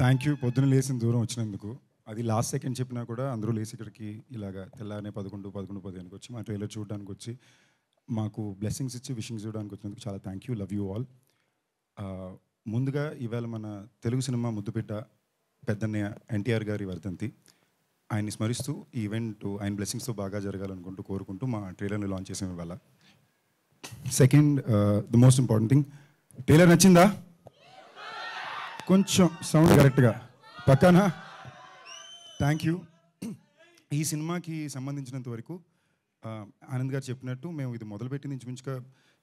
thank you పొద్దున లేసిన దూరం వచ్చినందుకు అది లాస్ట్ సెకండ్ చెప్పినా కూడా అందరూ లేచి ఇక్కడికి ఇలాగా తెల్లారనే పదకొండు పదకొండు పదిహేనుకి వచ్చి మా ట్రైలర్ చూడడానికి వచ్చి మాకు బ్లెస్సింగ్స్ ఇచ్చి విషింగ్స్ చూడడానికి వచ్చినందుకు చాలా thank you love you all ముందుగా ఇవాళ మన తెలుగు సినిమా ముద్దుపిట్ట పెద్దన్నయ్య ఎన్టీఆర్ గారి వర్ధంతి ఆయన్ని స్మరిస్తూ ఈ ఈవెంట్ ఆయన బ్లెస్సింగ్స్తో బాగా జరగాలనుకుంటూ కోరుకుంటూ మా ట్రైలర్ని లాంచ్ చేసాం ఇవాళ second the most important thing trailer నచ్చిందా కొంచెం సౌండ్ కరెక్ట్గా పక్కనా థ్యాంక్ యూ ఈ సినిమాకి సంబంధించినంత వరకు ఆనంద్ గారు చెప్పినట్టు మేము ఇది మొదలుపెట్టింది ఇంచుమించుగా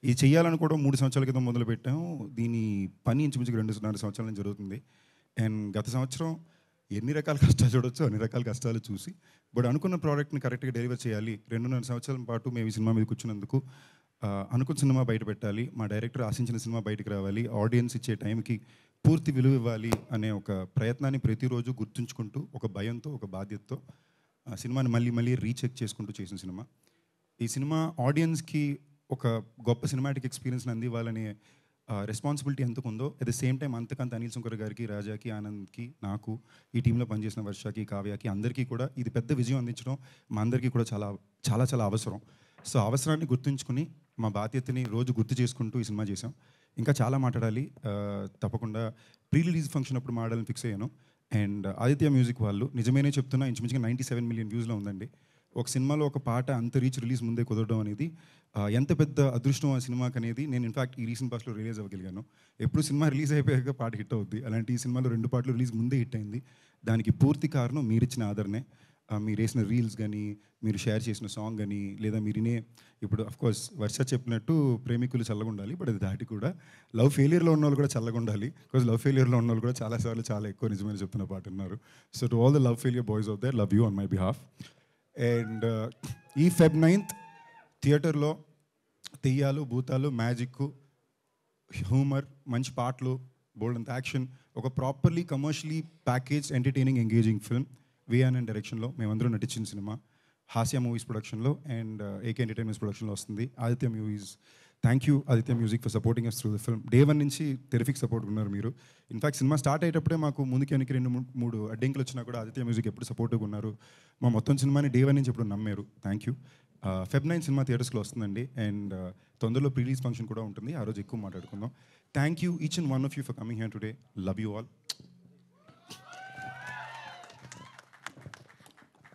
ఇది చేయాలనుకోవడం కూడా మూడు సంవత్సరాల క్రితం మొదలుపెట్టాము దీని పని ఇంచుమించుగా రెండున్నర సంవత్సరాల నుంచి జరుగుతుంది అండ్ గత సంవత్సరం ఎన్ని రకాల కష్టాలు చూడొచ్చు అన్ని రకాల కష్టాలు చూసి బట్ అనుకున్న ప్రోడక్ట్ని కరెక్ట్గా డెలివర్ చేయాలి రెండున్నర సంవత్సరాల పాటు మేము ఈ సినిమా మీద కూర్చున్నందుకు అనుకున్న సినిమా బయట పెట్టాలి మా డైరెక్టర్ ఆశించిన సినిమా బయటకు రావాలి ఆడియన్స్ ఇచ్చే టైంకి పూర్తి విలువ ఇవ్వాలి అనే ఒక ప్రయత్నాన్ని ప్రతిరోజు గుర్తుంచుకుంటూ ఒక భయంతో ఒక బాధ్యతతో సినిమాని మళ్ళీ మళ్ళీ రీచెక్ చేసుకుంటూ చేసిన సినిమా ఈ సినిమా ఆడియన్స్కి ఒక గొప్ప సినిమాటిక్ ఎక్స్పీరియన్స్ని అందివ్వాలనే రెస్పాన్సిబిలిటీ ఎంతకు ఉందో అట్ ద సేమ్ టైం అంతకంత అనిల్ శంకర్ గారికి రాజాకి ఆనంద్కి నాకు ఈ టీంలో పనిచేసిన వర్షాకి కావ్యాకి అందరికీ కూడా ఇది పెద్ద విజయం అందించడం మా అందరికీ కూడా చాలా చాలా చాలా అవసరం సో అవసరాన్ని గుర్తుంచుకుని మా బాధ్యతని రోజు గుర్తు చేసుకుంటూ ఈ సినిమా చేసాం ఇంకా చాలా మాట్లాడాలి తప్పకుండా ప్రీ రిలీజ్ ఫంక్షన్ అప్పుడు మాట్లాడాలని ఫిక్స్ అయ్యాను అండ్ ఆదిత్య మ్యూజిక్ వాళ్ళు నిజమేనే చెప్తున్నా ఇంచుమించుగా నైంటీ సెవెన్ మిలియన్ వ్యూస్లో ఉందండి ఒక సినిమాలో ఒక పాట అంత రీచ్ రిలీజ్ ముందే కుదరడం అనేది ఎంత పెద్ద అదృష్టం ఆ సినిమాకి అనేది నేను ఇన్ఫాక్ట్ ఈ రీసెంట్ పాస్ట్లో రిలీజ్ అవ్వగలిగాను ఎప్పుడు సినిమా రిలీజ్ అయిపోయాక పాట హిట్ అవుద్ది అలాంటి ఈ సినిమాలో రెండు పాటలు రిలీజ్ ముందే హిట్ అయింది దానికి పూర్తి కారణం మీరిచ్చిన ఆదరణే మీరు వేసిన రీల్స్ కానీ మీరు షేర్ చేసిన సాంగ్ కానీ లేదా మీరినే ఇప్పుడు కోర్స్ వర్ష చెప్పినట్టు ప్రేమికులు చల్లగా ఉండాలి బట్ అది దాటి కూడా లవ్ ఫెయిలియర్లో ఉన్న వాళ్ళు కూడా చల్లగా ఉండాలి బికాజ్ లవ్ ఫెయిలియర్లో ఉన్న వాళ్ళు కూడా చాలాసార్లు చాలా ఎక్కువ నిజమైన చెప్తున్న పాట ఉన్నారు so to all the love failure boys of there love you on my behalf and ఈ ఫెబ్ నైన్త్ థియేటర్లో తెయ్యాలు భూతాలు మ్యాజిక్ హ్యూమర్ మంచి పాటలు బోల్డ్ అంత యాక్షన్ ఒక properly commercially package entertaining engaging film విఆన్ అండ్ డైరెక్షన్లో మేమందరూ నటించిన సినిమా హాస్య మూవీస్ ప్రొడక్షన్లో అండ్ ఏకే uh, ఎంటర్టైన్మెంట్స్ ప్రొడక్షన్లో వస్తుంది Aditya movies thank you Aditya music for supporting us through the film day one నుంచి టెరిఫిక్ సపోర్ట్ ఉన్నారు మీరు ఇన్ఫాక్ట్ సినిమా స్టార్ట్ అయ్యేటప్పుడే మాకు ముందుకి వెనక్కి రెండు మూడు అడ్డంకులు వచ్చినా కూడా ఆదిత్య మ్యూజిక్ ఎప్పుడు సపోర్ట్గా ఉన్నారు మా మొత్తం సినిమాని డే వన్ నుంచి ఎప్పుడు నమ్మారు థ్యాంక్ యూ ఫెబ్ నైన్ సినిమా థియేటర్స్లో వస్తుందండి అండ్ uh, తొందరలో ప్రీలీజ్ ఫంక్షన్ కూడా ఉంటుంది ఆ రోజు ఎక్కువ మాట్లాడుకుందాం thank you each and one of you for coming hand today love you all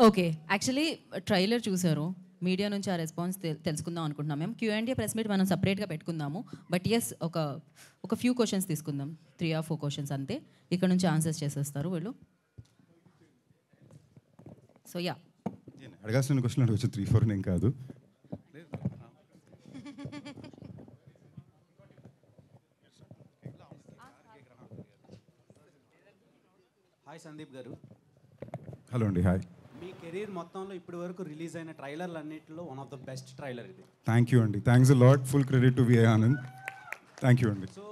okay actually trailer చూసారు మీడియా నుంచి ఆ రెస్పాన్స్ తెలుసుకుందాం అనుకుంటున్నాం మేము క్యూ అండ్ ప్రెస్ మీట్ మనం సపరేట్గా పెట్టుకుందాము బట్ ఎస్ ఒక ఒక ఫ్యూ క్వశ్చన్స్ తీసుకుందాం త్రీ ఆర్ ఫోర్ క్వశ్చన్స్ అంతే ఇక్కడ నుంచి ఆన్సర్స్ చేసేస్తారు వీళ్ళు సో యా అడగాల్సిన క్వశ్చన్ అడగచ్చు త్రీ ఫోర్ నేను కాదు హాయ్ సందీప్ గారు హలో అండి హాయ్ మీ కెరీర్ మొత్తంలో ఇప్పటి వరకు రిలీజ్ అయిన ట్రైలర్లు అన్నింటిలో one of the best trailer ఇది థ్యాంక్ యూ అండి thanks lot full credit to VI Anand thank you అండి సో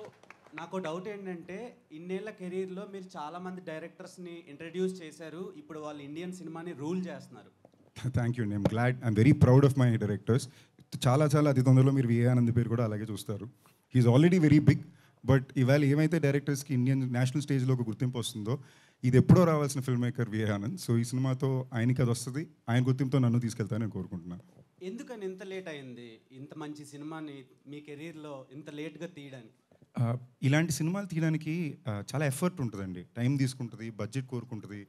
నాకు డౌట్ ఏంటంటే ఇన్నేళ్ల కెరీర్లో మీరు చాలామంది డైరెక్టర్స్ని ఇంట్రడ్యూస్ చేశారు ఇప్పుడు వాళ్ళు ఇండియన్ సినిమాని రూల్ చేస్తున్నారు thank you I'm glad I'm very proud of my directors చాలా చాలా అతి తొందరలో మీరు విఏ ఆనంద్ పేరు కూడా అలాగే చూస్తారు he's already very big but ఇవాళ ఏమైతే డైరెక్టర్స్కి ఇండియన్ నేషనల్ స్టేజ్లో ఒక గుర్తింపు వస్తుందో ఇది ఎప్పుడో రావాల్సిన film maker VI Anand so ఈ సినిమాతో ఆయనకి అది వస్తుంది ఆయన గుర్తింపుతో నన్ను తీసుకెళ్తానని కోరుకుంటున్నాను ఎందుకని ఇంత లేట్ అయింది ఇంత మంచి సినిమాని మీ కెరీర్లో ఇంత లేట్గా తీయడానికి ఇలాంటి సినిమాలు తీయడానికి చాలా ఎఫర్ట్ ఉంటుందండి టైం తీసుకుంటుంది బడ్జెట్ కోరుకుంటుంది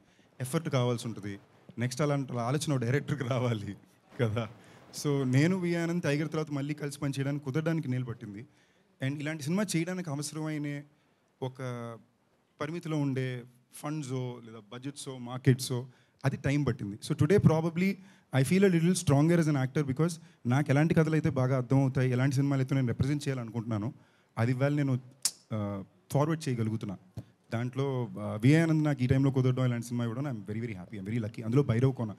ఎఫర్ట్ కావాల్సి ఉంటుంది నెక్స్ట్ అలాంటి ఆలోచన డైరెక్టర్కి రావాలి కదా సో నేను విఆనంద్ టైగర్ తర్వాత మళ్ళీ కలిసి పనిచేయడానికి కుదరడానికి నిలబట్టింది అండ్ ఇలాంటి సినిమా చేయడానికి అవసరమైన ఒక పరిమితిలో ఉండే ఫండ్సో లేదా బడ్జెట్సో మార్కెట్సో అది టైం పట్టింది so today probably I feel a little stronger as an actor because నాకు ఎలాంటి కథలు అయితే బాగా అర్థం అవుతాయి ఎలాంటి సినిమాలు అయితే నేను రిప్రజెంట్ చేయాలనుకుంటున్నాను అది ఇవాళ నేను ఫార్వర్డ్ చేయగలుగుతున్నా దాంట్లో విజయానంద్ నాకు ఈ టైంలో కుదరడం ఇలాంటి సినిమా ఇవ్వడం I'm very very happy I'm very lucky అందులో భైరవ్ కోన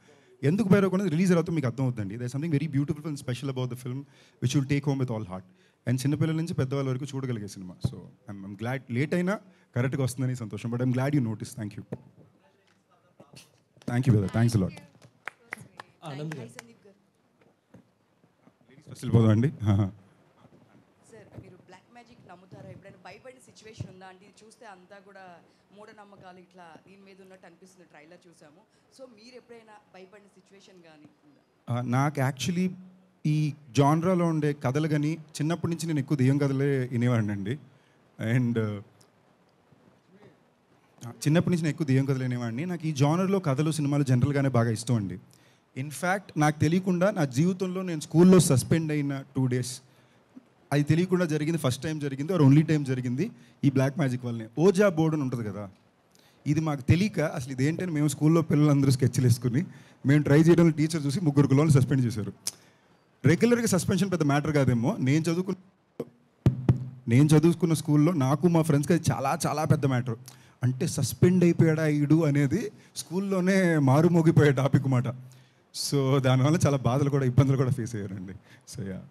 ఎందుకు భైరవ్ కొన రిలీజ్ అవుతుంది మీకు అర్థం అవుతుంది there something very beautiful and special about the film which will take home with all heart and చిన్నపిల్లల నుంచి పెద్దవాళ్ళ వరకు చూడగలిగే సినిమా సో ఐమ్ గ్లాడ్ లేట్ అయినా కరెక్ట్గా వస్తుందని సంతోషం but I'm glad you notice thank you thank you brother thanks lot Anand first పోదాం అండి భయపడిన సిచ్యువేషన్ ఉందా అండి చూస్తే అంతా కూడా మూఢనమ్మకాలు ఇట్లా దీని మీద ఉన్నట్టు అనిపిస్తుంది ట్రైలర్ చూసాము సో మీరు ఎప్పుడైనా భయపడిన సిచ్యువేషన్ కానీ uh, నాకు యాక్చువల్లీ ఈ జాన్రాలో ఉండే కథలు కానీ చిన్నప్పటి నుంచి నేను ఎక్కువ దెయ్యం కథలే వినేవాడిని అండి అండ్ చిన్నప్పటి నుంచి నేను ఎక్కువ దెయ్యం కథలు వినేవాడిని నాకు ఈ జానర్లో కథలు సినిమాలు జనరల్గానే బాగా ఇష్టం అండి ఇన్ఫ్యాక్ట్ నాకు తెలియకుండా నా జీవితంలో నేను స్కూల్లో సస్పెండ్ అయిన టూ డేస్ అది తెలియకుండా జరిగింది ఫస్ట్ టైం జరిగింది ఆర్ ఓన్లీ టైం జరిగింది ఈ బ్లాక్ మ్యాజిక్ వల్లనే ఓజా బోర్డు అని ఉంటుంది కదా ఇది మాకు తెలియక అసలు ఇదేంటని మేము స్కూల్లో పిల్లలందరూ స్కెచ్లు వేసుకుని మేము ట్రై చేయడం టీచర్ చూసి ముగ్గురు కులాలు సస్పెండ్ చేశారు రెగ్యులర్గా సస్పెన్షన్ పెద్ద మ్యాటర్ కాదేమో నేను చదువుకున్న నేను చదువుకున్న స్కూల్లో నాకు మా ఫ్రెండ్స్కి అది చాలా చాలా పెద్ద మ్యాటర్ అంటే సస్పెండ్ అయిపోయాడా ఇడు అనేది స్కూల్లోనే మారుమోగిపోయే టాపిక్ మాట సో దానివల్ల చాలా బాధలు కూడా ఇబ్బందులు కూడా ఫేస్ అయ్యారండి సో యా